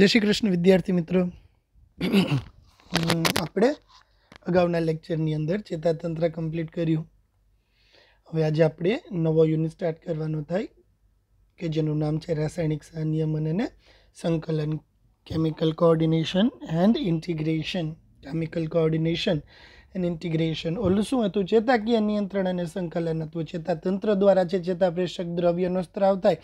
જય શ્રી કૃષ્ણ વિદ્યાર્થી મિત્રો આપણે અગાઉના લેક્ચરની અંદર ચેતાતંત્ર કમ્પ્લીટ કર્યું હવે આજે આપણે નવો યુનિટ સ્ટાર્ટ કરવાનો થાય કે જેનું નામ છે રાસાયણિક સંનિયમન અને સંકલન chemical coordination and integration chemical coordination and integration ઓલું શું હતું ચેતાકીય નિયંત્રણ અને સંકલન હતું ચેતાતંત્ર દ્વારા જે ચેતાપ્રેષક દ્રવ્યનો સ્ત્રાવ થાય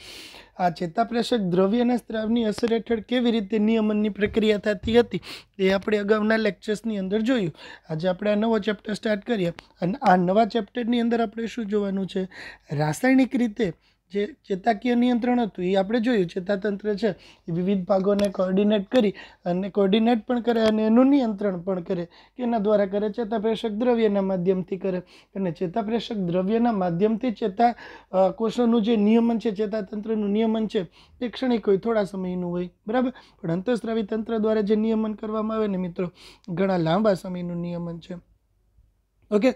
આ ચેતાપ્રેષક દ્રવ્યના સ્ત્રાવની અસર હેઠળ કેવી રીતે નિયમનની પ્રક્રિયા થતી હતી એ આપણે અગાઉના લેક્ચર્સની અંદર જોયું આજે આપણે આ નવો ચેપ્ટર સ્ટાર્ટ કરીએ અને આ નવા ચેપ્ટરની અંદર આપણે શું જોવાનું છે રાસાયણિક રીતે જે ચેતાકીય નિયંત્રણ હતું એ આપણે જોયું ચેતાતંત્ર છે એ વિવિધ ભાગોને કોર્ડિનેટ કરી અને કોર્ડિનેટ પણ કરે અને એનું નિયંત્રણ પણ કરે કે એના દ્વારા કરે ચેતાપ્રેષક દ્રવ્યના માધ્યમથી કરે અને ચેતાપ્રેષક દ્રવ્યના માધ્યમથી ચેતા કોષોનું જે નિયમન છે ચેતાતંત્રનું નિયમન છે એ ક્ષણિક હોય થોડા સમયનું હોય બરાબર પણ અંતઃસ્રાવી તંત્ર દ્વારા જે નિયમન કરવામાં આવે ને મિત્રો ઘણા લાંબા સમયનું નિયમન છે ઓકે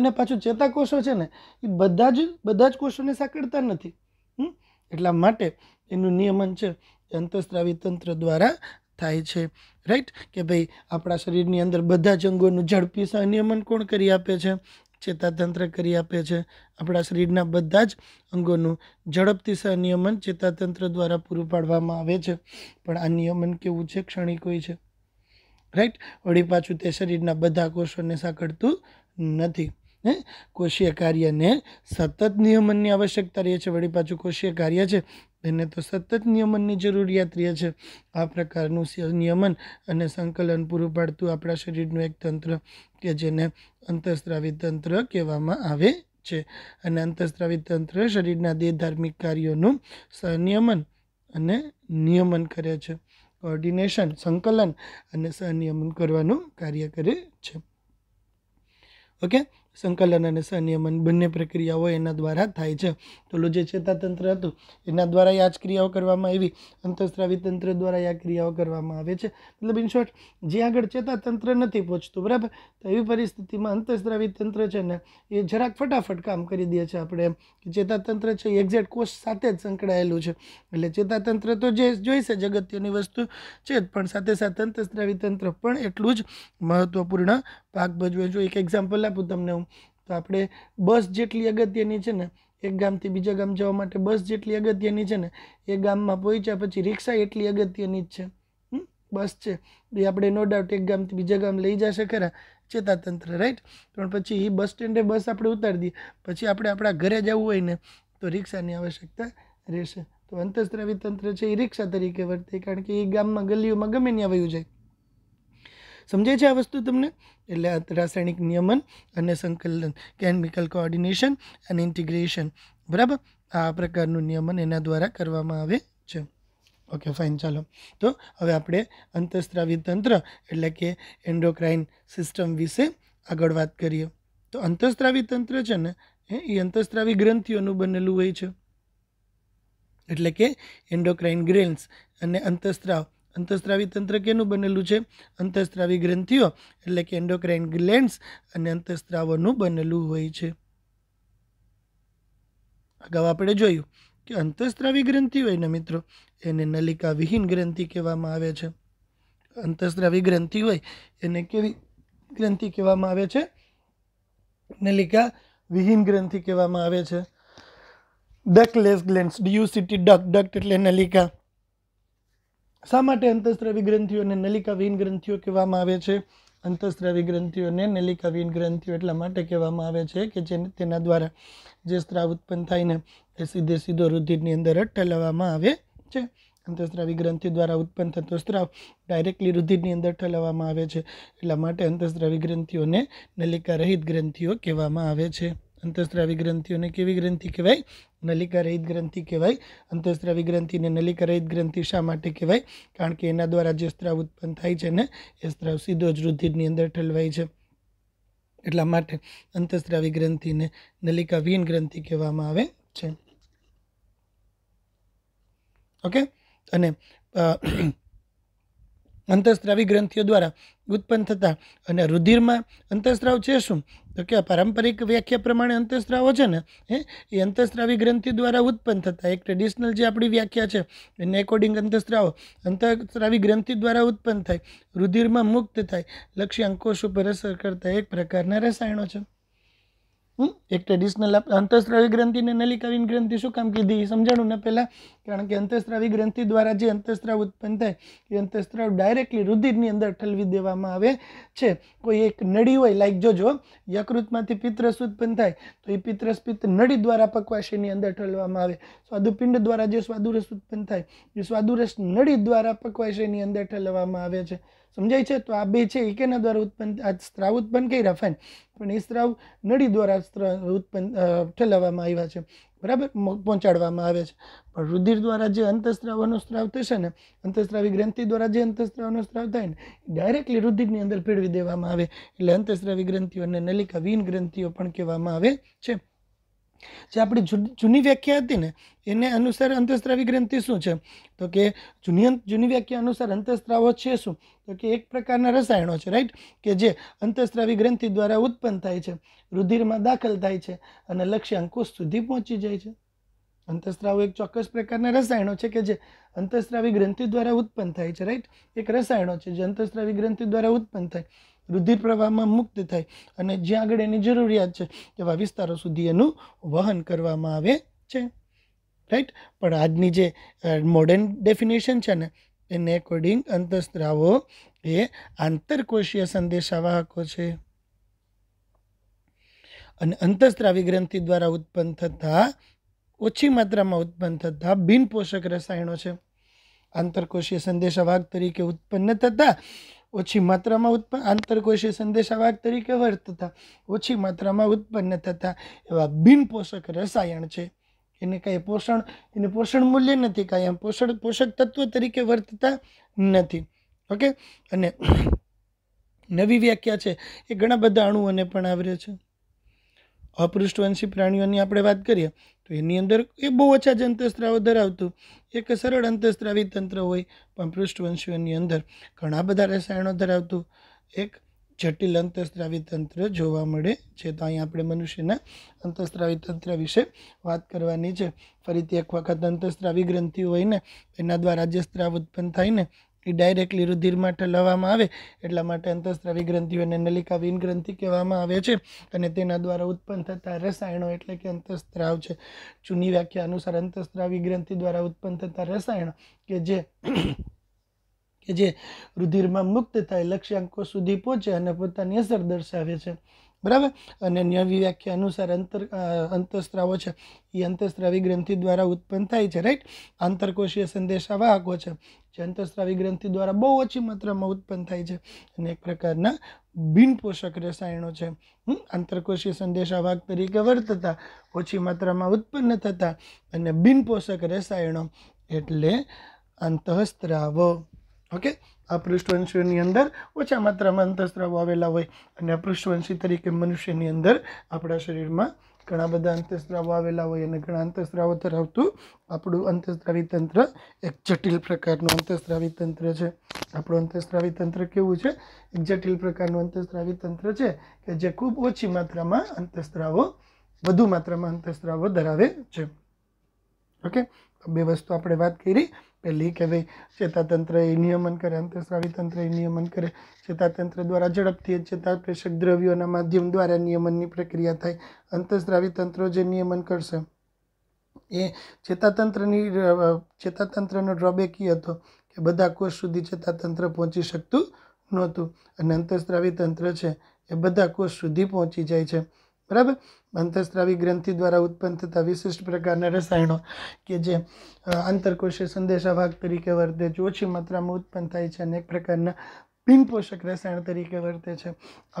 અને પાછું ચેતાકોષો છે ને એ બધા જ બધા જ કોષોને સાંકળતા નથી એટલા માટે એનું નિયમન છે અંતઃસ્ત્રાવી તંત્ર દ્વારા થાય છે રાઈટ કે ભાઈ આપણા શરીરની અંદર બધા જ અંગોનું ઝડપી સંનિયમન કોણ કરી આપે છે ચેતાતંત્ર કરી આપે છે આપણા શરીરના બધા જ અંગોનું ઝડપથી સંનિયમન ચેતાતંત્ર દ્વારા પૂરું પાડવામાં આવે છે પણ આ નિયમન કેવું છે ક્ષણિક હોય છે રાઈટ વળી પાછું તે શરીરના બધા કોષોને સાંકળતું નથી હે કોષીય કાર્યને સતત નિયમનની આવશ્યકતા રહે છે વળી પાછું કોષીય કાર્ય છે એને તો સતત નિયમનની જરૂરિયાત રહે છે આ પ્રકારનું નિયમન અને સંકલન પૂરું પાડતું આપણા શરીરનું એક તંત્ર કે જેને અંતઃસ્ત્રાવી તંત્ર કહેવામાં આવે છે અને અંતઃસ્ત્રાવી તંત્ર શરીરના દેહ ધાર્મિક કાર્યોનું સંયમન અને નિયમન કરે છે કોર્ડિનેશન સંકલન અને સંયમન કરવાનું કાર્ય કરે છે okay સંકલન અને સંનિયમન બંને પ્રક્રિયાઓ એના દ્વારા થાય છે પેલું જે ચેતાતંત્ર હતું એના દ્વારા આ જ ક્રિયાઓ કરવામાં આવી અંતઃસ્રાવી તંત્ર દ્વારા આ ક્રિયાઓ કરવામાં આવે છે મતલબ ઇન શોર્ટ જે આગળ ચેતાતંત્ર નથી પહોંચતું બરાબર તો એવી પરિસ્થિતિમાં અંતઃસ્રાવી તંત્ર છે ને એ જરાક ફટાફટ કામ કરી દે છે આપણે એમ કે ચેતાતંત્ર છે એ એક્ઝેક્ટ કોષ સાથે જ સંકળાયેલું છે એટલે ચેતાતંત્ર તો જે જોઈશે જગત્યની વસ્તુ છે જ પણ સાથે સાથે અંતઃસ્રાવી તંત્ર પણ એટલું જ મહત્ત્વપૂર્ણ ભાગ ભજવે જો એક એક્ઝામ્પલ આપું તમને હું તો આપણે બસ જેટલી અગત્યની છે ને એક ગામથી બીજા ગામ જવા માટે બસ જેટલી અગત્યની છે ને એ ગામમાં પહોંચ્યા પછી રિક્ષા એટલી અગત્યની જ છે બસ છે એ આપણે નો ડાઉટ એક ગામથી બીજા ગામ લઈ જશે ખરા ચેતાતંત્ર રાઈટ પણ પછી એ બસ સ્ટેન્ડે બસ આપણે ઉતારી દઈએ પછી આપણે આપણા ઘરે જવું હોય ને તો રિક્ષાની આવશ્યકતા રહેશે તો અંતસ્ત્રાવી તંત્ર છે એ રિક્ષા તરીકે વર્તે કારણ કે એ ગામમાં ગલીઓમાં ગમે ત્યાં વયું જાય સમજાય છે આ વસ્તુ તમને એટલે રાસાયણિક નિયમન અને સંકલન કેમિકલ કોઓર્ડિનેશન અને ઇન્ટિગ્રેશન બરાબર આ પ્રકારનું નિયમન એના દ્વારા કરવામાં આવે છે ઓકે ફાઇન ચાલો તો હવે આપણે અંતઃસ્ત્રાવી તંત્ર એટલે કે એન્ડોક્રાઇન સિસ્ટમ વિશે આગળ વાત કરીએ તો અંતઃસ્ત્રાવી તંત્ર છે ને એ અંતઃસ્ત્રાવી ગ્રંથિઓનું બનેલું હોય છે એટલે કે એન્ડોક્રાઇન ગ્રેન્સ અને અંતઃસ્ત્રાવ અંતઃસ્ત્રાવી તંત્ર કેનું બનેલું છે અંતઃસ્ત્રાવી ગ્રંથિઓ એટલે કે એન્ડોક્રાઇન ગ્લેન્ડ્સ અને અંતઃસ્ત્રાવોનું બનેલું હોય છે અગાઉ આપણે જોયું કે અંતઃસ્ત્રાવી ગ્રંથિ હોય ને મિત્રો એને નલિકા વિહીન ગ્રંથિ કહેવામાં આવે છે અંતઃસ્ત્રાવી ગ્રંથિ હોય એને કેવી ગ્રંથિ કહેવામાં આવે છે નલિકા વિહીન ગ્રંથિ કહેવામાં આવે છે ductless glands D U C T duct duct એટલે નલિકા શા માટે અંતઃસ્ત્રાવી ગ્રંથિઓને નલિકાવિહીન ગ્રંથિઓ કહેવામાં આવે છે અંતઃસ્ત્રાવી ગ્રંથિઓને નલિકાવિહીન ગ્રંથિઓ એટલા માટે કહેવામાં આવે છે કે જેને તેના દ્વારા જે સ્ત્રાવ ઉત્પન્ન થાય ને એ સીધે સીધો રુધિરની અંદર ઠલવવામાં આવે છે અંતઃસ્ત્રાવી ગ્રંથિ દ્વારા ઉત્પન્ન થતો સ્ત્રાવ ડાયરેક્ટલી રુધિરની અંદર ઠલવવામાં આવે છે એટલા માટે અંતઃસ્ત્રાવી ગ્રંથિઓને નલિકા રહિત ગ્રંથિઓ કહેવામાં આવે છે અંતઃસ્ત્રાવી ગ્રંથિઓને કેવી ગ્રંથિ કહેવાય નલિકા રહિત ગ્રંથિ કહેવાય અંતઃસ્ત્રાવી ગ્રંથિને નલિકા રહિત ગ્રંથિ શા માટે કહેવાય કારણ કે એના દ્વારા જે સ્ત્રાવ ઉત્પન્ન થાય છે ને એ સ્ત્રાવ સીધો જ રુધિરની અંદર ઠલવાય છે એટલા માટે અંતઃસ્ત્રાવી ગ્રંથિને નલિકા વિહીન ગ્રંથિ કહેવામાં આવે છે ઓકે અને અંતઃસ્ત્રાવી ગ્રંથિઓ દ્વારા ઉત્પન્ન થતા અને રુધિરમાં અંતઃસ્ત્રાવ છે શું તો કે પારંપરિક વ્યાખ્યા પ્રમાણે અંતઃસ્ત્રાવો છે ને હે એ અંતઃસ્ત્રાવી ગ્રંથિ દ્વારા ઉત્પન્ન થતા એક ટ્રેડિશનલ જે આપણી વ્યાખ્યા છે એને એકોર્ડિંગ અંતઃસ્ત્રાવો અંતઃસ્ત્રાવી ગ્રંથિ દ્વારા ઉત્પન્ન થાય રુધિરમાં મુક્ત થાય લક્ષ્ય અંકોશ ઉપર અસર કરતા એક પ્રકારના રસાયણો છે એક ટ્રેડિશનલ અંતઃસ્ત્રાવી ગ્રંથિ અને નલિકાવીન ગ્રંથિ શું કામ કીધી સમજાણું ને પહેલાં કારણ કે અંતઃસ્ત્રાવી ગ્રંથિ દ્વારા જે અંતઃસ્ત્રાવ ઉત્પન્ન થાય એ અંતઃસ્ત્રાવ ડાયરેક્ટલી રુધિરની અંદર ઠલવી દેવામાં આવે છે કોઈ એક નળી હોય લાઈક જોજો યકૃતમાંથી પિત્રસ ઉત્પન્ન થાય તો એ પિત્રસ પિત્ત નળી દ્વારા પકવાશયની અંદર ઠલવામાં આવે સ્વાદુપિંડ દ્વારા જે સ્વાદુરસ ઉત્પન્ન થાય એ સ્વાદુરસ નળી દ્વારા પકવાશયની અંદર ઠલવામાં આવે છે સમજાય છે તો આ બે છે એકેના દ્વારા ઉત્પન્ન આ સ્ત્રાવ ઉત્પન્ન કરી ફાઇન પણ એ સ્ત્રાવ નળી દ્વારા ઉત્પન્ન ઠેલાવવામાં આવ્યા છે બરાબર પહોંચાડવામાં આવે છે પણ રુધિર દ્વારા જે અંતસ્ત્રાવનો સ્ત્રાવ થશે ને અંતસ્ત્રાવી ગ્રંથિ દ્વારા જે અંતસ્ત્રાવનો સ્ત્રાવ થાય ને ડાયરેક્ટલી રુધિરની અંદર ભેળવી દેવામાં આવે એટલે અંતસ્ત્રાવી ગ્રંથિઓ અને નલિકા વિન ગ્રંથિઓ પણ કહેવામાં આવે છે જે આપણી જૂની વ્યાખ્યા હતી ને એને અનુસાર અંતઃસ્ત્રાવી ગ્રંથિ શું છે તો કે જૂની જૂની વ્યાખ્યા અનુસાર અંતઃસ્ત્રાવો છે શું તો કે એક પ્રકારના રસાયણો છે રાઈટ કે જે અંતઃસ્ત્રાવી ગ્રંથિ દ્વારા ઉત્પન્ન થાય છે રુધિરમાં દાખલ થાય છે અને લક્ષ્યાંકુશ સુધી પહોંચી જાય છે અંતઃસ્ત્રાવો એક ચોક્કસ પ્રકારના રસાયણો છે કે જે અંતઃસ્ત્રાવી ગ્રંથિ દ્વારા ઉત્પન્ન થાય છે રાઈટ એક રસાયણો છે જે અંતઃસ્ત્રાવી ગ્રંથિ દ્વારા ઉત્પન્ન થાય રુધિર પ્રવાહમાં મુક્ત થાય અને જ્યાં આગળ એની જરૂરિયાત છે એવા વિસ્તારો સુધી એનું વહન કરવામાં આવે છે રાઈટ પણ આજની જે મોડર્ન ડેફિનેશન છે ને એને એકોર્ડિંગ અંતઃસ્ત્રાવો એ આંતરકોષીય સંદેશાવાહકો છે અને અંતઃસ્ત્રાવી ગ્રંથિ દ્વારા ઉત્પન્ન થતા ઓછી માત્રામાં ઉત્પન્ન થતા બિનપોષક રસાયણો છે આંતરકોષીય સંદેશાવાહક તરીકે ઉત્પન્ન થતા ઓછી માત્રામાં ઉત્પન્ન આંતરકોષીય સંદેશાવાહક તરીકે વર્તતા ઓછી માત્રામાં ઉત્પન્ન થતા એવા બિનપોષક રસાયણ છે એને કાંઈ પોષણ એને પોષણ મૂલ્ય નથી કાંઈ એમ પોષણ પોષક તત્વ તરીકે વર્તતા નથી ઓકે અને નવી વ્યાખ્યા છે એ ઘણા બધા અણુઓને પણ આવરે છે અપૃષ્ઠવંશી પ્રાણીઓની આપણે વાત કરીએ તો એની અંદર એ બહુ ઓછા જ અંતઃસ્ત્રાવો ધરાવતું એક સરળ અંતઃસ્ત્રાવી તંત્ર હોય પણ પૃષ્ઠવંશીઓની અંદર ઘણા બધા રસાયણો ધરાવતું એક જટિલ અંતઃસ્ત્રાવી તંત્ર જોવા મળે છે તો અહીં આપણે મનુષ્યના અંતઃસ્ત્રાવી તંત્ર વિશે વાત કરવાની છે ફરીથી એક વખત અંતઃસ્ત્રાવી ગ્રંથિ હોય ને એના દ્વારા જે સ્ત્રાવ ઉત્પન્ન થાય ને એ ડાયરેક્ટલી રુધિર માટે ઠલવવામાં આવે એટલા માટે અંતઃસ્ત્રાવી ગ્રંથિઓને નલિકા વિન ગ્રંથિ કહેવામાં આવે છે અને તેના દ્વારા ઉત્પન્ન થતા રસાયણો એટલે કે અંતઃસ્ત્રાવ છે જૂની વ્યાખ્યા અનુસાર અંતઃસ્ત્રાવી ગ્રંથિ દ્વારા ઉત્પન્ન થતા રસાયણો કે જે કે જે રુધિરમાં મુક્ત થાય લક્ષ્યાંકો સુધી પહોંચે અને પોતાની અસર દર્શાવે છે બરાબર અને ન્યવી વ્યાખ્યા અનુસાર અંતર અંતઃસ્ત્રાવો છે એ અંતઃસ્ત્રાવી ગ્રંથિ દ્વારા ઉત્પન્ન થાય છે રાઈટ આંતરકોષીય સંદેશાવાહકો છે જે અંતઃસ્ત્રાવી ગ્રંથિ દ્વારા બહુ ઓછી માત્રામાં ઉત્પન્ન થાય છે અને એક પ્રકારના બિનપોષક રસાયણો છે આંતરકોષીય સંદેશાવાહક તરીકે વર્તતા ઓછી માત્રામાં ઉત્પન્ન થતા અને બિનપોષક રસાયણો એટલે અંતઃસ્ત્રાવો ઓકે અપૃષ્ઠવંશીઓની અંદર ઓછા માત્રામાં અંતઃસ્ત્રાવ આવેલા હોય અને અપૃષ્ઠવંશી તરીકે મનુષ્યની અંદર આપણા શરીરમાં ઘણા બધા અંતઃસ્ત્રાવો આવેલા હોય અને ઘણા અંતઃસ્ત્રાવો ધરાવતું આપણું અંતઃસ્ત્રાવી તંત્ર એક જટિલ પ્રકારનું અંતઃસ્ત્રાવી તંત્ર છે આપણું અંતઃસ્ત્રાવી તંત્ર કેવું છે એક જટિલ પ્રકારનું અંતઃસ્ત્રાવી તંત્ર છે કે જે ખૂબ ઓછી માત્રામાં અંતઃસ્ત્રાવો વધુ માત્રામાં અંતઃસ્ત્રાવો ધરાવે છે ઓકે બે વસ્તુ આપણે વાત કરી પહેલી કે ભાઈ એ નિયમન કરે અંતસ્રાવી તંત્રએ નિયમન કરે ચેતાતંત્ર દ્વારા ઝડપથી ચેતાપ્રેષક દ્રવ્યોના માધ્યમ દ્વારા નિયમનની પ્રક્રિયા થાય અંતસ્રાવી તંત્રો જે નિયમન કરશે એ ચેતાતંત્રની ચેતાતંત્રનો ડ્રોબેક એ હતો કે બધા કોષ સુધી ચેતાતંત્ર પહોંચી શકતું નહોતું અને અંતસ્રાવી તંત્ર છે એ બધા કોષ સુધી પહોંચી જાય છે બરાબર અંતઃસ્ત્રાવી ગ્રંથિ દ્વારા ઉત્પન્ન થતા વિશિષ્ટ પ્રકારના રસાયણો કે જે આંતરકોષીય સંદેશાભાગ તરીકે વર્તે છે ઓછી માત્રામાં ઉત્પન્ન થાય છે અને એક પ્રકારના બિનપોષક રસાયણ તરીકે વર્તે છે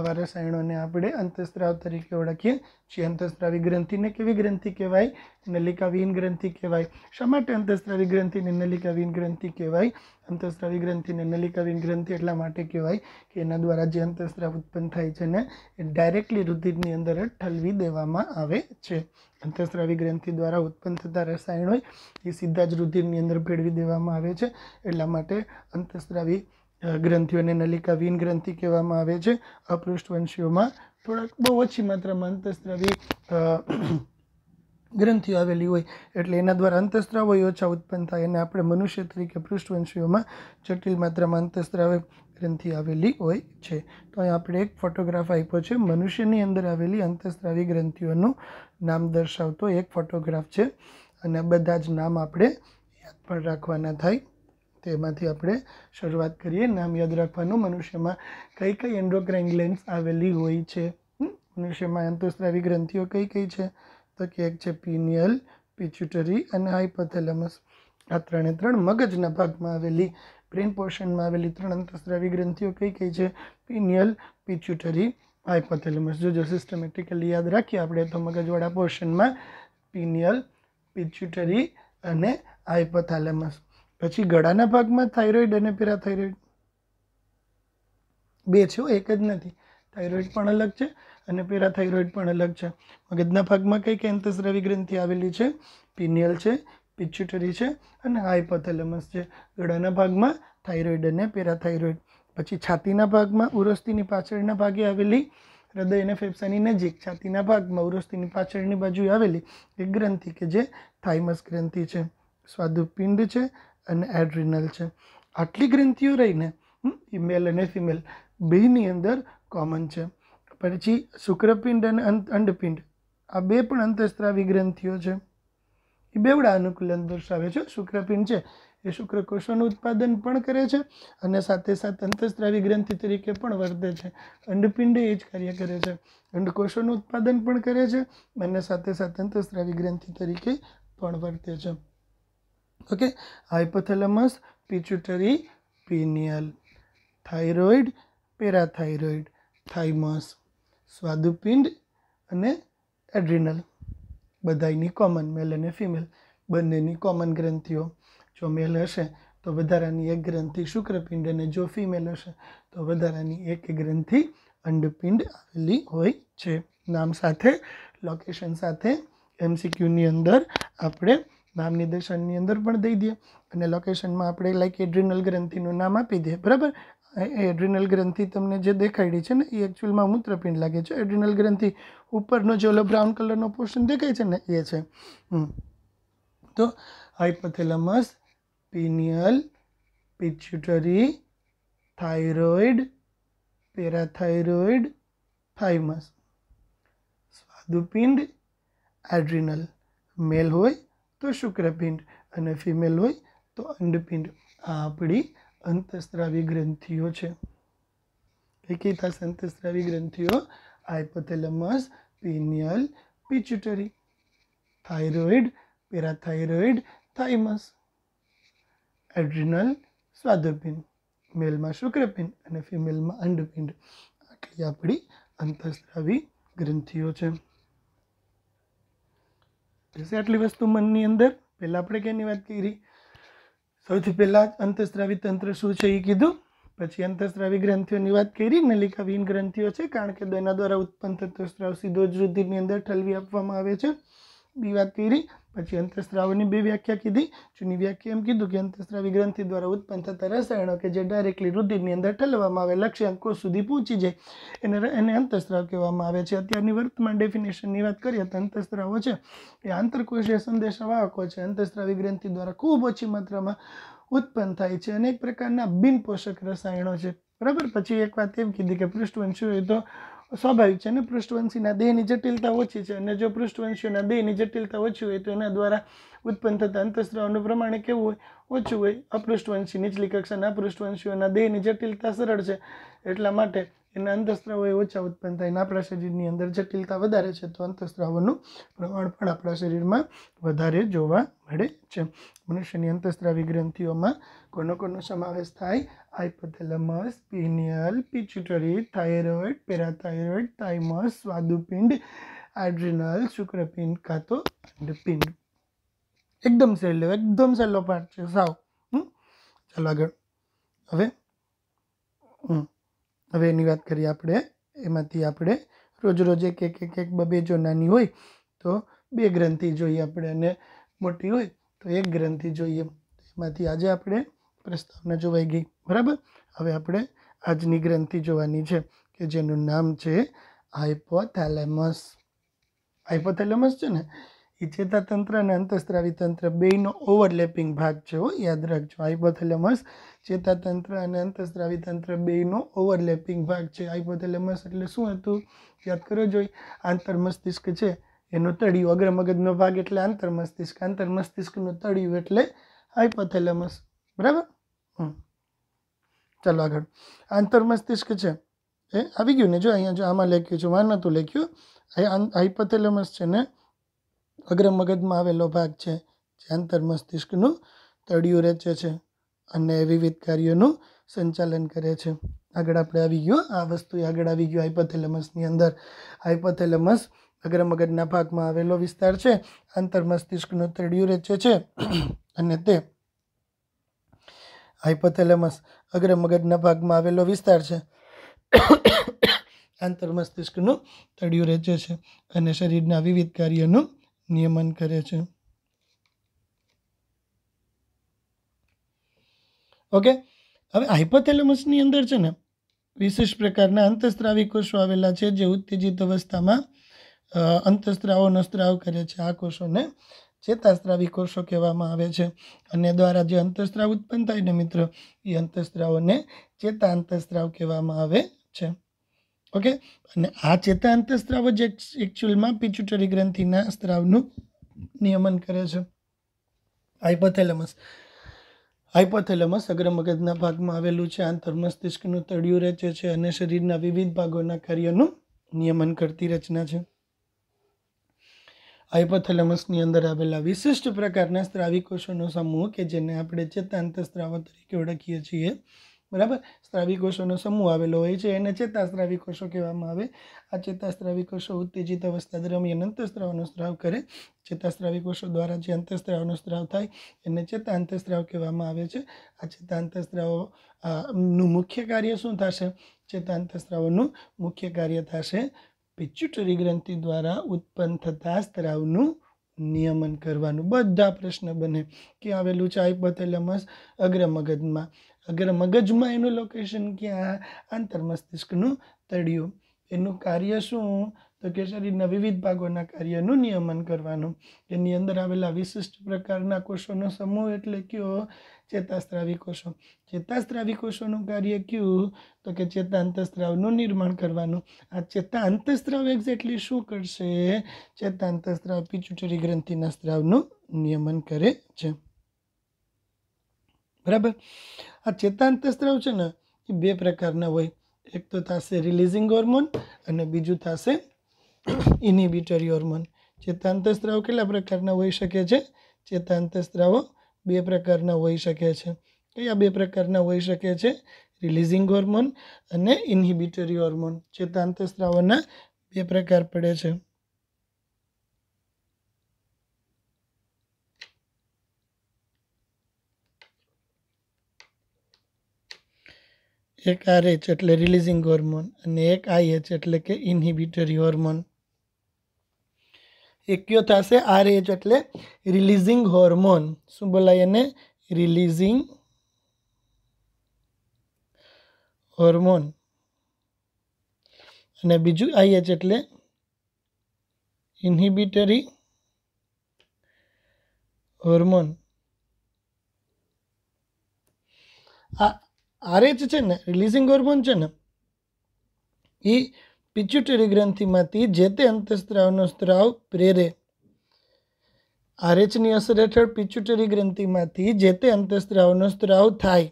આવા રસાયણોને આપણે અંતઃસ્ત્રાવ તરીકે ઓળખીએ છીએ અંતઃસ્ત્રાવી ગ્રંથિને કેવી ગ્રંથિ કહેવાય નલિકાવિહીન ગ્રંથિ કહેવાય શા માટે અંતઃસ્ત્રાવી ગ્રંથિને નલિકાવિહીન ગ્રંથિ કહેવાય અંતઃસ્ત્રાવી ગ્રંથિને નલિકાવિહીન ગ્રંથિ એટલા માટે કહેવાય કે એના દ્વારા જે અંતઃસ્ત્રાવ ઉત્પન્ન થાય છે ને એ ડાયરેક્ટલી રુધિરની અંદર જ ઠલવી દેવામાં આવે છે અંતઃસ્ત્રાવી ગ્રંથિ દ્વારા ઉત્પન્ન થતા રસાયણો એ સીધા જ રુધિરની અંદર ભેળવી દેવામાં આવે છે એટલા માટે અંતઃસ્ત્રાવી ગ્રંથિઓને નલિકા વિન ગ્રંથિ કહેવામાં આવે છે અપૃષ્ઠવંશીઓમાં થોડાક બહુ ઓછી માત્રામાં અંતસ્ત્રાવી ગ્રંથિઓ આવેલી હોય એટલે એના દ્વારા અંતસ્ત્રાવો ઓછા ઉત્પન્ન થાય અને આપણે મનુષ્ય તરીકે પૃષ્ઠવંશીઓમાં જટિલ માત્રામાં અંતસ્ત્રાવે ગ્રંથિ આવેલી હોય છે તો અહીં આપણે એક ફોટોગ્રાફ આપ્યો છે મનુષ્યની અંદર આવેલી અંતઃસ્ત્રાવી ગ્રંથિઓનું નામ દર્શાવતો એક ફોટોગ્રાફ છે અને બધા જ નામ આપણે યાદ પણ રાખવાના થાય તેમાંથી આપણે શરૂઆત કરીએ નામ યાદ રાખવાનું મનુષ્યમાં કઈ કઈ એન્ડોક્રાઇન ગ્લેન્ડ્સ આવેલી હોય છે મનુષ્યમાં અંતઃસ્ત્રાવી ગ્રંથિઓ કઈ કઈ છે તો કે એક છે પિનિયલ પિચ્યુટરી અને હાઇપોથેલેમસ આ ત્રણે ત્રણ મગજના ભાગમાં આવેલી બ્રેન પોર્શનમાં આવેલી ત્રણ અંતઃસ્ત્રાવી ગ્રંથિઓ કઈ કઈ છે પિનિયલ પિચ્યુટરી હાઇપોથેલેમસ જો જો સિસ્ટમેટિકલી યાદ રાખીએ આપણે તો મગજવાળા પોર્શનમાં પિનિયલ પિચ્યુટરી અને હાઇપોથેલેમસ પછી ગળાના ભાગમાં થાઇરોઇડ અને પેરાથાઇરોઇડ બે છે એક જ નથી થાઇરોઇડ પણ અલગ છે અને પેરાથાઇરોઇડ પણ અલગ છે મગજના ભાગમાં કઈ કેન્થસ ગ્રંથિ આવેલી છે પિનિયલ છે પિચ્યુટરી છે અને હાઇપોથેલેમસ છે ગળાના ભાગમાં થાઇરોઇડ અને પેરાથાઇરોઇડ પછી છાતીના ભાગમાં ઉરસ્તીની પાછળના ભાગે આવેલી હૃદય અને ફેફસાની નજીક છાતીના ભાગમાં ઉરસ્તીની પાછળની બાજુ આવેલી એક ગ્રંથિ કે જે થાઇમસ ગ્રંથિ છે સ્વાદુપિંડ છે અને એડ્રિનલ છે આટલી ગ્રંથિઓ રહીને ઇમેલ અને ફિમેલ બેની અંદર કોમન છે પછી શુક્રપિંડ અને અંત અંડપિંડ આ બે પણ અંતઃસ્ત્રાવી ગ્રંથિઓ છે એ બેવડા અનુકૂલન દર્શાવે છે શુક્રપિંડ છે એ શુક્રકોષોનું ઉત્પાદન પણ કરે છે અને સાથે સાથે અંતઃસ્ત્રાવી ગ્રંથિ તરીકે પણ વર્તે છે અંડપિંડ એ જ કાર્ય કરે છે અંડકોષોનું ઉત્પાદન પણ કરે છે અને સાથે સાથે અંતસ્ત્રાવી ગ્રંથિ તરીકે પણ વર્તે છે okay hypothalamus pituitary pineal thyroid parathyroid thymus સ્વાદુપિંડ અને એડ્રિનલ બધાની કોમન મેલ અને ફિમેલ બંનેની કોમન ગ્રંથિઓ જો મેલ હશે તો વધારાની એક ગ્રંથિ શુક્રપિંડ અને જો ફિમેલ હશે તો વધારાની એક ગ્રંથિ અંડપિંડ આવેલી હોય છે નામ સાથે લોકેશન સાથે એમસીક્યુની અંદર આપણે નામ નિર્દેશનની અંદર પણ દઈ દઈએ અને લોકેશનમાં આપણે લાઈક એડ્રિનલ ગ્રંથિનું નામ આપી દઈએ બરાબર એડ્રિનલ ગ્રંથિ તમને જે દેખાડી છે ને એ એકચ્યુઅલમાં મૂત્રપિંડ લાગે છે એડ્રિનલ ગ્રંથિ ઉપરનો જે ઓલો બ્રાઉન કલરનો પોર્શન દેખાય છે ને એ છે તો hypothalamus pineal pituitary thyroid parathyroid thymus સ્વાદુપિંડ એડ્રિનલ મેલ હોય તો શુક્રપિંડ અને ફિમેલ હોય તો અંડપિંડ આ આપણી અંતઃસ્ત્રાવી ગ્રંથિઓ છે એકી અંતઃસ્ત્રાવી ગ્રંથિઓ hypothalamus pineal pituitary thyroid parathyroid thymus adrenal સ્વાદુપિંડ મેલમાં શુક્રપિંડ અને ફિમેલમાં અંડપિંડ આટલી આપણી અંતઃસ્ત્રાવી ગ્રંથિઓ છે જશે આટલી વસ્તુ મનની અંદર પહેલાં આપણે કેની વાત કરી સૌથી પહેલાં જ અંતઃસ્ત્રાવી તંત્ર શું છે એ કીધું પછી અંતઃસ્ત્રાવી ગ્રંથિઓની વાત કરી નલિકાવિહીન ગ્રંથિઓ છે કારણ કે તેના દ્વારા ઉત્પન્ન થતો સ્ત્રાવ સીધો જ રુધિરની અંદર ઠલવી આપવામાં આવે છે બી વાત કરી પછી અંતઃસ્ત્રાવની બે વ્યાખ્યા કીધી જૂની વ્યાખ્યા એમ કીધું કે અંતઃસ્ત્રાવી ગ્રંથિ દ્વારા ઉત્પન્ન થતા રસાયણો કે જે ડાયરેક્ટલી રુધિરની અંદર ઠલવામાં આવે લક્ષ્યાંક કોષ સુધી પહોંચી જાય એને એને અંતઃસ્ત્રાવ કહેવામાં આવે છે અત્યારની વર્તમાન ડેફિનેશનની વાત કરીએ તો અંતઃસ્ત્રાવો છે એ આંતરકોષીય સંદેશાવાહકો છે અંતઃસ્ત્રાવી ગ્રંથિ દ્વારા ખૂબ ઓછી માત્રામાં ઉત્પન્ન થાય છે અનેક પ્રકારના બિનપોષક રસાયણો છે બરાબર પછી એક વાત એમ કીધી કે હોય તો સ્વાભાવિક છે અને પૃષ્ઠવંશીના દેહની જટિલતા ઓછી છે અને જો પૃષ્ઠવંશીઓના દેહની જટિલતા ઓછી હોય તો એના દ્વારા ઉત્પન્ન થતા અંતઃસ્ત્રાવનું પ્રમાણ કેવું હોય ઓછું હોય અપૃષ્ઠવંશી નીચલી કક્ષાના પૃષ્ઠવંશીઓના દેહની જટિલતા સરળ છે એટલા માટે એના અંતઃસ્ત્રાવો એ ઓછા ઉત્પન્ન થાય અને આપણા શરીરની અંદર જટિલતા વધારે છે તો અંતઃસ્ત્રાવોનું પ્રમાણ પણ આપણા શરીરમાં વધારે જોવા મળે છે મનુષ્યની અંતઃસ્ત્રાવી ગ્રંથિઓમાં કોનો કોનો સમાવેશ થાય hypothalamus pineal pituitary thyroid parathyroid thymus સ્વાદુપિંડ આડ્રિનલ શુક્રપિંડ કાતો તો પિંડ એકદમ સહેલો એકદમ સહેલો પાર્ટ છે સાવ ચાલો આગળ હવે હમ હવે એની વાત કરીએ આપણે એમાંથી આપણે રોજ રોજ એક એક એક એક બબે જો નાની હોય તો બે ગ્રંથિ જોઈએ આપણે અને મોટી હોય તો એક ગ્રંથિ જોઈએ એમાંથી આજે આપણે પ્રસ્તાવના જોવાઈ ગઈ બરાબર હવે આપણે આજની ગ્રંથિ જોવાની છે કે જેનું નામ છે હાઇપોથેલેમસ હાઇપોથેલેમસ છે ને એ ચેતાતંત્ર અને અંતસ્ત્રાવી તંત્ર બેયનો ઓવરલેપિંગ ભાગ છે હો યાદ રાખજો હાઇપોથેલેમસ ચેતાતંત્ર અને અંતઃસ્ત્રાવી તંત્ર બેયનો ઓવરલેપિંગ ભાગ છે હાઇપોથેલેમસ એટલે શું હતું યાદ કરો જોઈ આંતર મસ્તિષ્ક છે એનો તળિયું અગ્ર મગજનો ભાગ એટલે આંતર મસ્તિષ્ક આંતર મસ્તિષ્કનું તળિયું એટલે હાઇપોથેલેમસ બરાબર ચાલો આગળ આંતર મસ્તિષ્ક છે એ આવી ગયું ને જો અહીંયા જો આમાં લખ્યું છે માં નહોતું લખ્યું હાઇપોથેલેમસ છે ને અગ્ર મગજમાં આવેલો ભાગ છે જે આંતર મસ્તિષ્કનું તળિયું રચે છે અને વિવિધ કાર્યોનું સંચાલન કરે છે આગળ આપણે આવી ગયો આ વસ્તુ આગળ આવી ગયો હાઇપોથેલેમસની અંદર હાઇપોથેલેમસ અગ્ર મગજના ભાગમાં આવેલો વિસ્તાર છે આંતર મસ્તિષ્કનું તળિયું રચે છે અને તે હાઇપોથેલેમસ અગ્ર મગજના ભાગમાં આવેલો વિસ્તાર છે આંતર મસ્તિષ્કનું તળિયું રચે છે અને શરીરના વિવિધ કાર્યનું નિયમન કરે છે ઓકે હવે હાઇપોથેલેમસની અંદર છે ને વિશેષ પ્રકારના અંતસ્ત્રાવી કોષો આવેલા છે જે ઉત્તેજિત અવસ્થામાં અંતસ્ત્રાવોનો સ્ત્રાવ કરે છે આ કોષોને ચેતાસ્ત્રાવી કોષો કહેવામાં આવે છે અને દ્વારા જે અંતસ્ત્રાવ ઉત્પન્ન થાય ને મિત્રો એ અંતસ્ત્રાવોને ચેતા અંતસ્ત્રાવ કહેવામાં આવે છે ઓકે અને આ ચેતા અંતઃસ્ત્રાવ જ એકચ્યુઅલમાં પિચ્યુટરી ગ્રંથિના સ્ત્રાવનું નિયમન કરે છે હાઇપોથેલેમસ હાઇપોથેલેમસ અગ્ર મગજના ભાગમાં આવેલું છે આંતર મસ્તિષ્કનું તળિયું રચે છે અને શરીરના વિવિધ ભાગોના કાર્યનું નિયમન કરતી રચના છે હાઇપોથેલેમસની અંદર આવેલા વિશિષ્ટ પ્રકારના સ્ત્રાવી કોષોનો સમૂહ કે જેને આપણે સ્ત્રાવ તરીકે ઓળખીએ છીએ બરાબર સ્ત્રાવી કોષોનો સમૂહ આવેલો હોય છે એને ચેતાસ્ત્રાવી કોષો કહેવામાં આવે આ ચેતાસ્ત્રાવી કોષો ઉત્તેજિત અવસ્થા દરમિયાન અંતઃસ્ત્રાવનો સ્ત્રાવ કરે ચેતાસ્ત્રાવી કોષો દ્વારા જે અંતઃસ્ત્રાવનો સ્ત્રાવ થાય એને ચેતા અંતઃસ્ત્રાવ કહેવામાં આવે છે આ ચેતા અંતઃસ્ત્રાવ નું મુખ્ય કાર્ય શું થશે ચેતા અંતઃસ્ત્રાવોનું મુખ્ય કાર્ય થશે પિચ્યુટરી ગ્રંથિ દ્વારા ઉત્પન્ન થતા સ્ત્રાવનું નિયમન કરવાનું બધા પ્રશ્ન બને કે આવેલું છે હાઇપોથેલેમસ અગ્ર મગજમાં અગર મગજમાં એનું લોકેશન ક્યાં આંતર મસ્તિષ્કનું તળિયું એનું કાર્ય શું તો કે શરીરના વિવિધ ભાગોના કાર્યનું નિયમન કરવાનું એની અંદર આવેલા વિશિષ્ટ પ્રકારના કોષોનો સમૂહ એટલે કયો ચેતાસ્ત્રાવી કોષો ચેતાસ્ત્રાવી કોષોનું કાર્ય કયું તો કે ચેતાંતસ્ત્રાવનું નિર્માણ કરવાનું આ ચેતાંતસ્ત્રાવ એક્ઝેક્ટલી શું કરશે ચેતાંતસ્ત્રાવ પિચુટરી ગ્રંથિના સ્ત્રાવનું નિયમન કરે છે બરાબર આ ચેતાંત સ્ત્રાવ છે ને એ બે પ્રકારના હોય એક તો થશે રિલીઝિંગ હોર્મોન અને બીજું થશે ઇનિબિટરી હોર્મોન સ્ત્રાવ કેટલા પ્રકારના હોઈ શકે છે ચેતાંત ચેતાંતસ્ત્રાવો બે પ્રકારના હોઈ શકે છે કયા બે પ્રકારના હોઈ શકે છે રિલીઝિંગ હોર્મોન અને ઇન્હિબિટરી હોર્મોન ચેતાંતસ્ત્રાવોના બે પ્રકાર પડે છે એક આરએચ એટલે રિલીઝિંગ હોર્મોન અને એક આઈ આઈએચ એટલે કે ઇન્હિબિટરી હોર્મોન એ કયો થશે આરએચ એટલે રિલીઝિંગ હોર્મોન શું બોલાય એને રિલીઝિંગ હોર્મોન અને બીજું આઈ આઈએચ એટલે ઇન્હિબિટરી હોર્મોન આ આરએચ છે ને રિલીઝિંગ હોર્મોન છે ને એ પિચ્યુટરી ગ્રંથિમાંથી જે તે અંતઃસ્ત્રાવનો સ્ત્રાવ પ્રેરે આરએચની અસર હેઠળ પિચ્યુટરી ગ્રંથિમાંથી જે તે અંતઃસ્ત્રાવનો સ્ત્રાવ થાય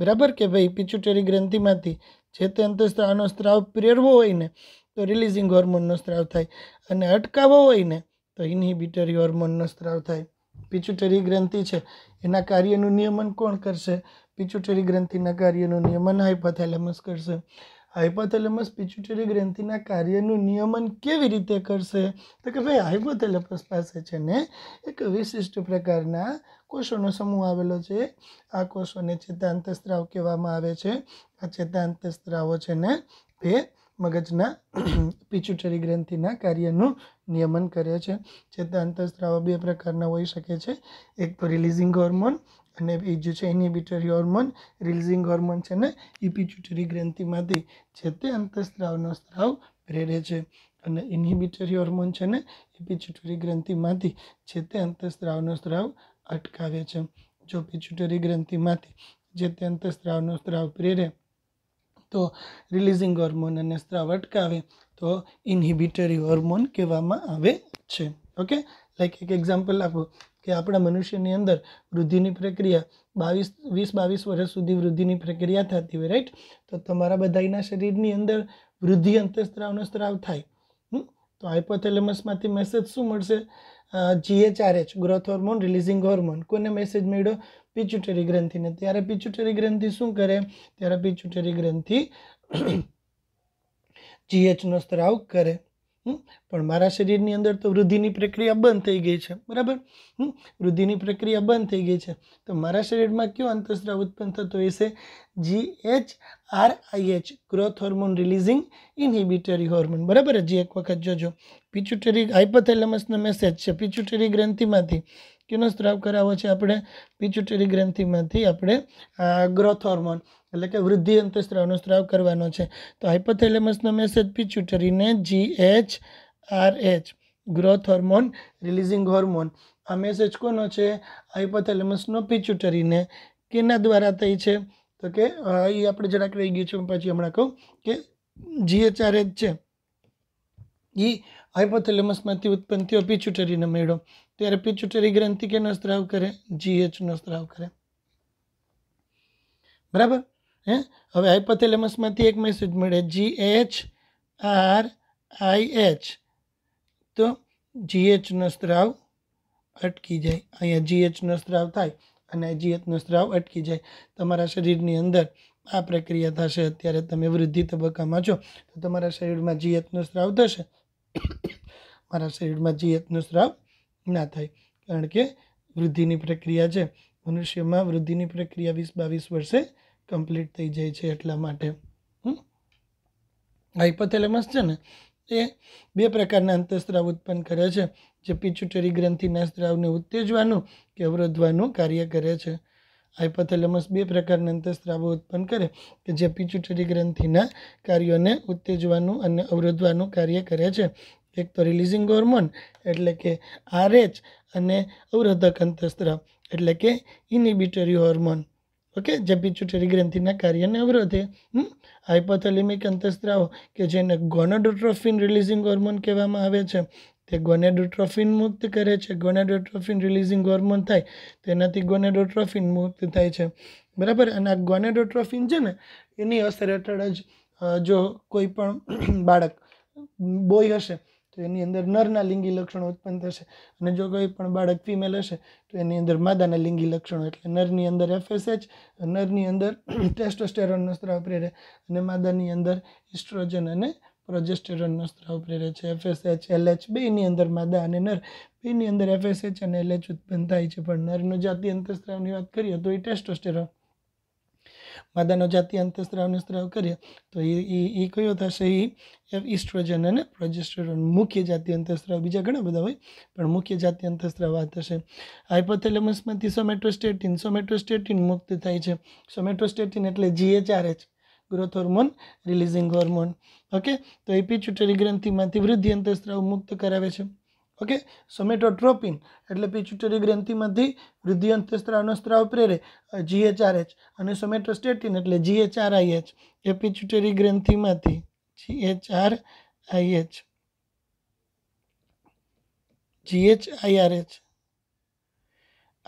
બરાબર કે ભાઈ પિચ્યુટરી ગ્રંથિમાંથી જે તે અંતઃસ્ત્રાવનો સ્ત્રાવ પ્રેરવો હોય ને તો રિલીઝિંગ હોર્મોનનો સ્ત્રાવ થાય અને અટકાવવો હોય ને તો ઇનહિબિટરી હોર્મોનનો સ્ત્રાવ થાય પિચ્યુટરી ગ્રંથિ છે એના કાર્યનું નિયમન કોણ કરશે પિચ્યુટરી ગ્રંથિના કાર્યનું નિયમન હાઇપોથેલેમસ કરશે હાઇપોથેલેમસ પિચ્યુટરી ગ્રંથિના કાર્યનું નિયમન કેવી રીતે કરશે તો કે ભાઈ હાઇપોથેલેમસ પાસે છે ને એક વિશિષ્ટ પ્રકારના કોષોનો સમૂહ આવેલો છે આ કોષોને ચેતાંતસ્ત્રાવ કહેવામાં આવે છે આ સ્ત્રાવો છે ને તે મગજના પિચ્યુટરી ગ્રંથિના કાર્યનું નિયમન કરે છે ચેતાંતસ્ત્રાવો બે પ્રકારના હોઈ શકે છે એક તો રિલીઝિંગ હોર્મોન અને એ જે છે ઇનિબિટરી હોર્મોન રિલિઝિંગ હોર્મોન છે ને એ ગ્રંથિમાંથી જે તે અંતઃસ્ત્રાવનો સ્ત્રાવ પ્રેરે છે અને ઇનિબિટરી હોર્મોન છે ને એ ગ્રંથિમાંથી જે તે અંતઃસ્ત્રાવનો સ્ત્રાવ અટકાવે છે જો પિચ્યુટરી ગ્રંથિમાંથી જે તે અંતઃસ્ત્રાવનો સ્ત્રાવ પ્રેરે તો રિલીઝિંગ હોર્મોન અને સ્ત્રાવ અટકાવે તો ઇન્હિબિટરી હોર્મોન કહેવામાં આવે છે ઓકે લાઈક એક એક્ઝામ્પલ આપો કે આપણા મનુષ્યની અંદર વૃદ્ધિની પ્રક્રિયા બાવીસ વીસ બાવીસ વર્ષ સુધી વૃદ્ધિની પ્રક્રિયા થતી હોય રાઈટ તો તમારા બધાના શરીરની અંદર વૃદ્ધિ અંતઃસ્ત્રાવનો સ્ત્રાવ થાય તો હાઇપોથેલેમસમાંથી મેસેજ શું મળશે GHRH growth hormone releasing hormone કોને મેસેજ મળ્યો પિચ્યુટરી ગ્રંથિને ત્યારે પિચ્યુટરી ગ્રંથિ શું કરે ત્યારે પિચ્યુટરી ગ્રંથિ જીએચનો સ્ત્રાવ કરે પણ મારા શરીરની અંદર તો વૃદ્ધિની પ્રક્રિયા બંધ થઈ ગઈ છે બરાબર વૃદ્ધિની પ્રક્રિયા બંધ થઈ ગઈ છે તો મારા શરીરમાં કયો અંતઃસ્ત્રાવ ઉત્પન્ન થતો હશે G H R I H growth hormone releasing inhibitory hormone બરાબર જે એક વખત જોજો પિચ્યુટરી હાઇપોથેલેમસનો મેસેજ છે પિચ્યુટરી ગ્રંથિમાંથી કેનો સ્ત્રાવ કરાવો છે આપણે પિચ્યુટરી ગ્રંથિમાંથી આપણે ગ્રોથ હોર્મોન એટલે કે વૃદ્ધિ અંતઃસ્ત્રાવનો સ્ત્રાવ કરવાનો છે તો હાઇપોથેલેમસનો મેસેજ પિચ્યુટરીને G H R H growth hormone releasing hormone આ મેસેજ કોનો છે હાઇપોથેલેમસનો પિચ્યુટરીને કેના દ્વારા થઈ છે તો કે એ આપણે જરાક રહી ગયું છે પછી હમણાં કહું કે જી એચ આર જીએચઆરએચ છે એ હાઇપોથેલેમસમાંથી ઉત્પન્ન થયો પિચ્યુટરીનો મેળો ત્યારે પિચુટરી ગ્રંથિ કેનો સ્ત્રાવ કરે જીએચનો સ્ત્રાવ કરે બરાબર હે હવે હાઇપોથેલેમસમાંથી એક મેસેજ મળે G H R I H તો જીએચનો સ્ત્રાવ અટકી જાય અહીંયા જીએચનો સ્ત્રાવ થાય અને જીએચનો સ્ત્રાવ અટકી જાય તમારા શરીરની અંદર આ પ્રક્રિયા થશે અત્યારે તમે વૃદ્ધિ તબક્કામાં છો તો તમારા શરીરમાં જીએચનો સ્ત્રાવ થશે મારા શરીરમાં જીએચનો સ્ત્રાવ ના થાય કારણ કે વૃદ્ધિની પ્રક્રિયા છે મનુષ્યમાં વૃદ્ધિની પ્રક્રિયા વીસ બાવીસ વર્ષે કમ્પ્લીટ થઈ જાય છે એટલા માટે આ હિપોથેલેમસ છે ને એ બે પ્રકારના અંતઃસ્ત્રાવ ઉત્પન્ન કરે છે જે પિચુટરી ગ્રંથિના સ્ત્રાવને ઉત્તેજવાનું કે અવરોધવાનું કાર્ય કરે છે હાઇપોથેલેમસ બે પ્રકારના અંતઃસ્ત્રાવો ઉત્પન્ન કરે કે જે પિચુટરી ગ્રંથિના કાર્યોને ઉત્તેજવાનું અને અવરોધવાનું કાર્ય કરે છે એક તો રિલીઝિંગ હોર્મોન એટલે કે આરએચ અને અવરોધક અંતસ્ત્ર એટલે કે ઇનિબિટરી હોર્મોન ઓકે જે પિચ્યુટરી ગ્રંથિના કાર્યને અવરોધે હાઇપોથેલેમિક અંતસ્ત્રાવો કે જેને ગોનેડોટ્રોફિન રિલીઝિંગ હોર્મોન કહેવામાં આવે છે તે ગોનેડોટ્રોફિન મુક્ત કરે છે ગોનેડોટ્રોફિન રિલીઝિંગ હોર્મોન થાય તેનાથી ગોનેડોટ્રોફિન મુક્ત થાય છે બરાબર અને આ ગોનેડોટ્રોફિન છે ને એની અસર હેઠળ જ જો કોઈ પણ બાળક બોય હશે તો એની અંદર નરના લિંગી લક્ષણો ઉત્પન્ન થશે અને જો કોઈ પણ બાળક ફિમેલ હશે તો એની અંદર માદાના લિંગી લક્ષણો એટલે નરની અંદર એફએસએચ નરની અંદર ટેસ્ટોસ્ટેરોનનો સ્ત્રાવ પ્રેરે અને માદાની અંદર ઇસ્ટ્રોજન અને પ્રોજેસ્ટેરોનનો સ્ત્રાવ પ્રેરે છે એફએસએચ એલએચ બેની અંદર માદા અને નર બેની અંદર એફએસએચ અને એલએચ ઉત્પન્ન થાય છે પણ નરનો જાતિ અંતસ્ત્રાવની વાત કરીએ તો એ ટેસ્ટોસ્ટેરોન માદાનો જાતિ અંતસ્ત્રાવનો સ્ત્રાવ કરીએ તો એ એ કયો થશે એ ઇસ્ટ્રોજન અને પ્રોજેસ્ટ્રોજન મુખ્ય જાતિ અંતસ્ત્રાવ બીજા ઘણા બધા હોય પણ મુખ્ય જાતિ અંતસ્ત્રાવ આ થશે હાઇપોથેલેમસમાંથી સોમેટોસ્ટેટિન સોમેટોસ્ટેટિન મુક્ત થાય છે સોમેટોસ્ટેટિન એટલે GHRH growth hormone releasing hormone okay તો એ પિચ્યુટરી ગ્રંથિમાંથી વૃદ્ધિ અંતસ્ત્રાવ મુક્ત કરાવે છે ઓકે સોમેટોટ્રોપિન એટલે પિચ્યુટરી ગ્રંથિમાંથી વૃદ્ધિ અંતસ્ત્રાવનો સ્ત્રાવ પ્રેરે જીએચઆરએચ અને સોમેટોસ્ટેટિન એટલે જીએચઆરઆઈએચ એ પિચ્યુટરી ગ્રંથિમાંથી જીએચઆરઆઈએચ જીએચઆઈઆરએચ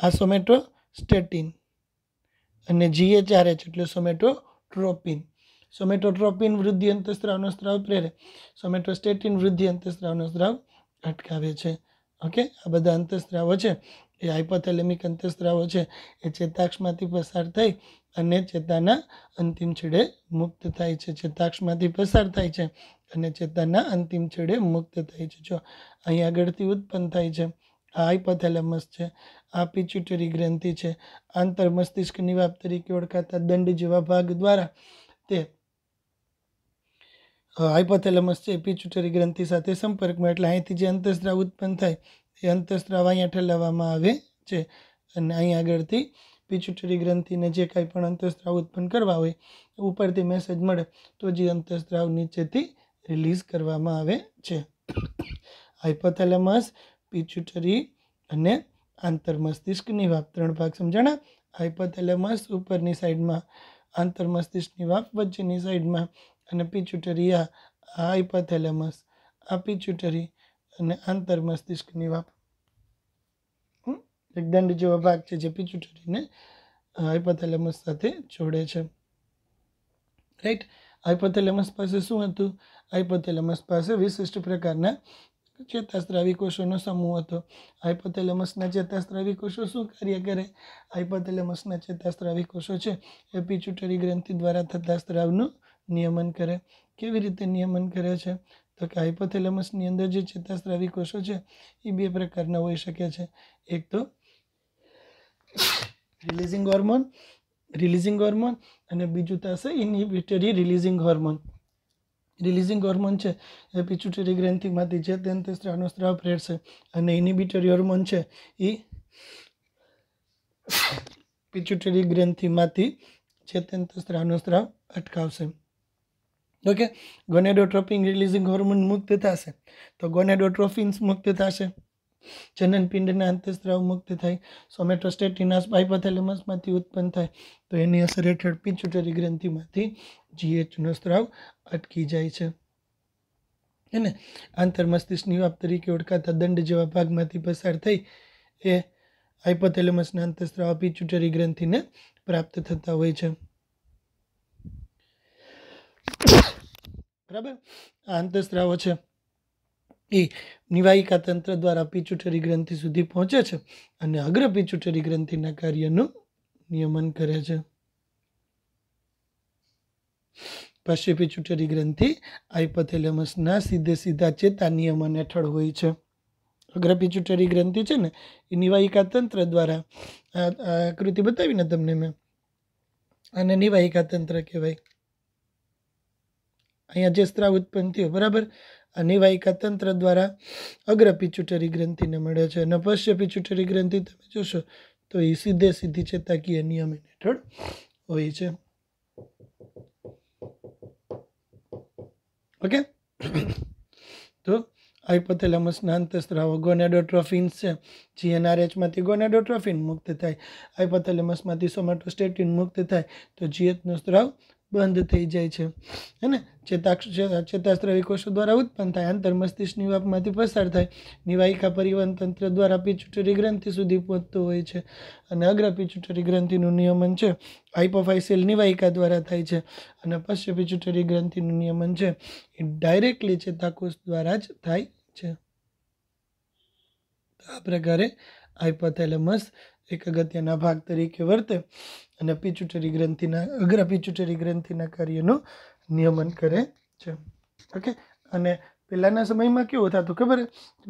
આ સોમેટોસ્ટેટિન અને જીએચઆરએચ એટલે સોમેટોટ્રોપિન સોમેટોટ્રોપિન વૃદ્ધિ અંતઃસ્ત્રાવનો સ્ત્રાવ પ્રેરે સોમેટોસ્ટેટિન વૃદ્ધિ અંતઃસ્ત્રાવનો સ્ત્રાવ અટકાવે છે ઓકે આ બધા અંતઃસ્ત્રાવો છે એ હાઇપોથેલેમિક અંતઃસ્ત્રાવો છે એ ચેતાક્ષમાંથી પસાર થઈ અને ચેતાના અંતિમ છેડે મુક્ત થાય છે ચેતાક્ષમાંથી પસાર થાય છે અને ચેતાના અંતિમ છેડે મુક્ત થાય છે જો અહીં આગળથી ઉત્પન્ન થાય છે આ હાઇપોથેલેમસ છે આ પિચ્યુટરી ગ્રંથિ છે આંતર મસ્તિષ્ક નિવાબ તરીકે ઓળખાતા દંડ જેવા ભાગ દ્વારા તે હાઇપોથેલેમસથી એપિચ્યુટરી ગ્રંથિ સાથે સંપર્કમાં એટલે અહીંથી જે અંતઃસ્ત્રાવ ઉત્પન્ન થાય એ અંતઃસ્ત્રાવ અહીંયા ઠેલાવવામાં આવે છે અને અહીં આગળથી પિચ્યુટરી ગ્રંથિને જે કાંઈ પણ અંતઃસ્ત્રાવ ઉત્પન્ન કરવા હોય ઉપરથી મેસેજ મળે તો જે અંતઃસ્ત્રાવ નીચેથી રિલીઝ કરવામાં આવે છે હાઇપોથેલેમસ પિચ્યુટરી અને આંતરમસ્તિષ્કની વાપ ત્રણ ભાગ સમજાણા હાઇપોથેલેમસ ઉપરની સાઈડમાં આંતરમસ્તિષ્કની મસ્તિષ્કની વાપ વચ્ચેની સાઈડમાં અને પિચ્યુટરી આ હાઇપાથેલેમસ આ પિચ્યુટરી અને આંતર મસ્તિષ્કની વાપ એક દંડ જેવો ભાગ છે જે પિચ્યુટરીને હાઇપાથેલેમસ સાથે જોડે છે રાઈટ હાઇપોથેલેમસ પાસે શું હતું હાઇપોથેલેમસ પાસે વિશિષ્ટ પ્રકારના ચેતાસ્ત્રાવી કોષોનો સમૂહ હતો હાઇપોથેલેમસના ચેતાસ્ત્રાવી કોષો શું કાર્ય કરે હાઇપોથેલેમસના ચેતાસ્ત્રાવી કોષો છે એ પિચ્યુટરી ગ્રંથિ દ્વારા થતા સ્ત્રાવનું નિયમન કરે કેવી રીતે નિયમન કરે છે તો કે હાઇપોથેલેમસની અંદર જે ચેતાસ્ત્રાવી કોષો છે એ બે પ્રકારના હોઈ શકે છે એક તો રિલીઝિંગ હોર્મોન રિલીઝિંગ હોર્મોન અને બીજું થશે inhibitory releasing hormone releasing hormone છે એ પિચુટરી ગ્રંથિમાંથી જે તંતસ્ત્રાવનો સ્ત્રાવ પ્રેરશે અને ઇન્હિબિટરી હોર્મોન છે એ પિચુટરી ગ્રંથિમાંથી ચેતન સ્ત્રાવનો સ્ત્રાવ અટકાવશે તો કે ગોનેડોટ્રોપિન રિલીઝિંગ હોર્મોન મુક્ત થશે તો ગોનેડોટ્રોફિન્સ મુક્ત થશે જનનપિંડના અંતસ્ત્રાવ મુક્ત થાય સોમેટોસ્ટેટિનાસ હાઇપોથેલેમસમાંથી ઉત્પન્ન થાય તો એની અસર હેઠળ પિચુટરી ગ્રંથિમાંથી જીએચનો સ્ત્રાવ અટકી જાય છે એને આંતરમસ્તિષ્કની વાપ તરીકે ઓળખાતા દંડ જેવા ભાગમાંથી પસાર થઈ એ હાઇપોથેલેમસના અંતસ્ત્રાવ પિચુટરી ગ્રંથિને પ્રાપ્ત થતા હોય છે બરાબર આ અંતસ્ત્રાવો છે એ નિવાહિકા તંત્ર દ્વારા પિચુટરી ગ્રંથિ સુધી પહોંચે છે અને અગ્ર પિચુટરી ગ્રંથિના કાર્યનું નિયમન કરે છે પાશ્ચી પિચુટરી ગ્રંથિ આઇપોથેલેમસના સીધે સીધા ચેતા નિયમન હેઠળ હોય છે અગ્ર પિચુટરી ગ્રંથિ છે ને એ નિવાહિકા તંત્ર દ્વારા આકૃતિ બતાવીને તમને મેં અને નિવાહિકા તંત્ર કહેવાય અહીંયા જે સ્ત્રાવ ઉત્પન્ન થયો બરાબર આ નિવાયિકા તંત્ર દ્વારા અગ્ર પિચુટરી ગ્રંથિને મળે છે અને પશ્ય પિચુટરી ગ્રંથિ તમે જોશો તો એ સીધે સીધી ચેતાકીય નિયમન હેઠળ હોય છે ઓકે તો હાઇપોથેલેમસના અંતસ્ત્રાવો ગોનેડોટ્રોફિન્સ છે જીએનઆરએચમાંથી ગોનેડોટ્રોફિન મુક્ત થાય હાઇપોથેલેમસમાંથી સોમેટોસ્ટેટિન મુક્ત થાય તો જીએચનો સ્ત્રાવ બંધ થઈ જાય છે અને ચેતાક્ષ ચેતાસ્ત્રવી કોષો દ્વારા ઉત્પન્ન થાય અંતર મસ્તિષ્કની વાપમાંથી પસાર થાય નિવાહિકા પરિવહન તંત્ર દ્વારા પિચુટરી ગ્રંથિ સુધી પહોંચતું હોય છે અને અગ્ર પિચુટરી ગ્રંથિનું નિયમન છે હાઇપોફાઇસિલ નિવાહિકા દ્વારા થાય છે અને પશ્ચિમ પિચુટરી ગ્રંથિનું નિયમન છે એ ડાયરેક્ટલી ચેતાકોષ દ્વારા જ થાય છે આ પ્રકારે હાઇપોથેલેમસ એક અગત્યના ભાગ તરીકે વર્તે અને પિચ્યુટરી ગ્રંથિના અગ્ર પિચ્યુટરી ગ્રંથિના કાર્યનું નિયમન કરે છે ઓકે અને પહેલાંના સમયમાં કેવું થતું ખબર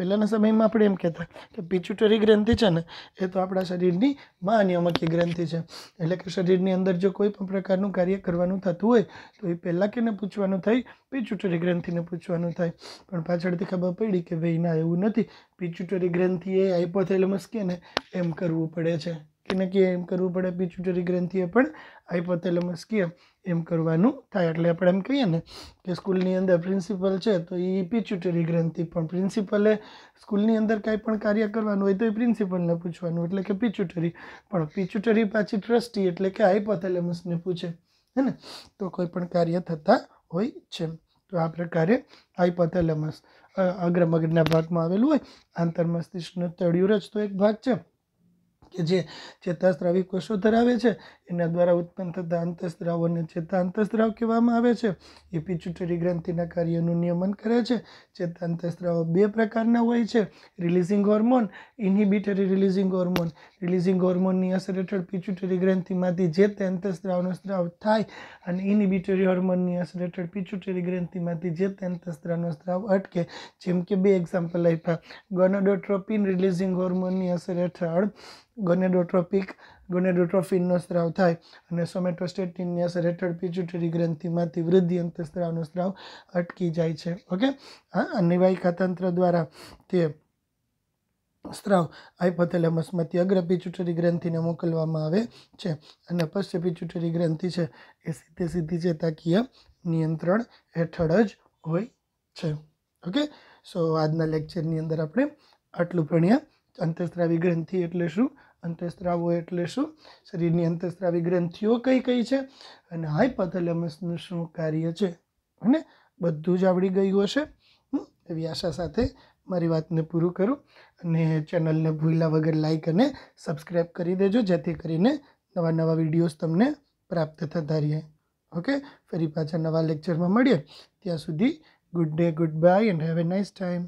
પહેલાંના સમયમાં આપણે એમ કહેતા કે પિચ્યુટરી ગ્રંથિ છે ને એ તો આપણા શરીરની મહાનિયામકી ગ્રંથિ છે એટલે કે શરીરની અંદર જો કોઈ પણ પ્રકારનું કાર્ય કરવાનું થતું હોય તો એ પહેલાં કેને પૂછવાનું થાય પિચ્યુટરી ગ્રંથિને પૂછવાનું થાય પણ પાછળથી ખબર પડી કે ભાઈ ના એવું નથી પિચ્યુટરી ગ્રંથિ એ હાઇપોથેલેમસ કે ને એમ કરવું પડે છે એને કે એમ કરવું પડે પિચુટરી ગ્રંથિએ પણ હાઇપોથેલેમસ કે એમ કરવાનું થાય એટલે આપણે એમ કહીએ ને કે સ્કૂલની અંદર પ્રિન્સિપલ છે તો એ પિચ્યુટરી ગ્રંથિ પણ પ્રિન્સિપલે સ્કૂલની અંદર કાંઈ પણ કાર્ય કરવાનું હોય તો એ પ્રિન્સિપલને પૂછવાનું એટલે કે પિચ્યુટરી પણ પિચ્યુટરી પાછી ટ્રસ્ટી એટલે કે હાઇપોથેલેમસને પૂછે હે ને તો કોઈ પણ કાર્ય થતા હોય છે તો આ પ્રકારે હાઇપોથેલેમસ અગ્રમગ્રના ભાગમાં આવેલું હોય આંતર આંતરમસ્તિષ્કનું તળિયું રચતો એક ભાગ છે કે જે ચેતાસ્ત્રાવી કોષો ધરાવે છે એના દ્વારા ઉત્પન્ન થતા અંતઃસ્ત્રાવોને અંતઃસ્ત્રાવ કહેવામાં આવે છે એ પિચુટરી ગ્રંથિના કાર્યનું નિયમન કરે છે ચેતાંતઃસ્ત્રાવો બે પ્રકારના હોય છે releasing hormone inhibitory releasing hormone releasing હોર્મોનની અસર હેઠળ પિચ્યુટરી ગ્રંથિમાંથી જે તે અંતઃસ્ત્રાવનો સ્ત્રાવ થાય અને ઇનિબિટરી હોર્મોનની અસર હેઠળ પિચ્યુટરી ગ્રંથિમાંથી જે તે અંતઃસ્ત્રાવનો સ્ત્રાવ અટકે જેમ કે બે એક્ઝામ્પલ આપ્યા ગોનેડોટ્રોપિન રિલીઝિંગ હોર્મોનની અસર હેઠળ ગોનેડોટ્રોપિક ગોનેડોટ્રોફિનનો સ્ત્રાવ થાય અને સોમેટોસ્ટેટિનની અસર હેઠળ પિચ્યુટરી ગ્રંથિમાંથી વૃદ્ધિ અંતઃસ્ત્રાવનો સ્ત્રાવ અટકી જાય છે ઓકે હા નિવાયિકા તંત્ર દ્વારા તે સ્ત્રાવ હાઇપોથેલેમસમાંથી અગ્ર પિચ્યુટરી ગ્રંથિને મોકલવામાં આવે છે અને પશ્ચ પિચ્યુટરી ગ્રંથિ છે એ સીધે સીધી ચેતાકીય નિયંત્રણ હેઠળ જ હોય છે ઓકે સો આજના લેક્ચરની અંદર આપણે આટલું ભણ્યા અંતઃસ્ત્રાવી ગ્રંથિ એટલે શું અંતઃસ્ત્રાવો એટલે શું શરીરની અંતઃસ્ત્રાવી ગ્રંથિઓ કઈ કઈ છે અને હાઇપોથેલેમસનું શું કાર્ય છે અને બધું જ આવડી ગયું હશે એવી આશા સાથે મારી વાતને પૂરું કરું અને ચેનલને ભૂલ્યા વગર લાઈક અને સબસ્ક્રાઈબ કરી દેજો જેથી કરીને નવા નવા વિડીયોઝ તમને પ્રાપ્ત થતા રહે ઓકે ફરી પાછા નવા લેક્ચરમાં મળીએ ત્યાં સુધી good day goodbye and have a nice time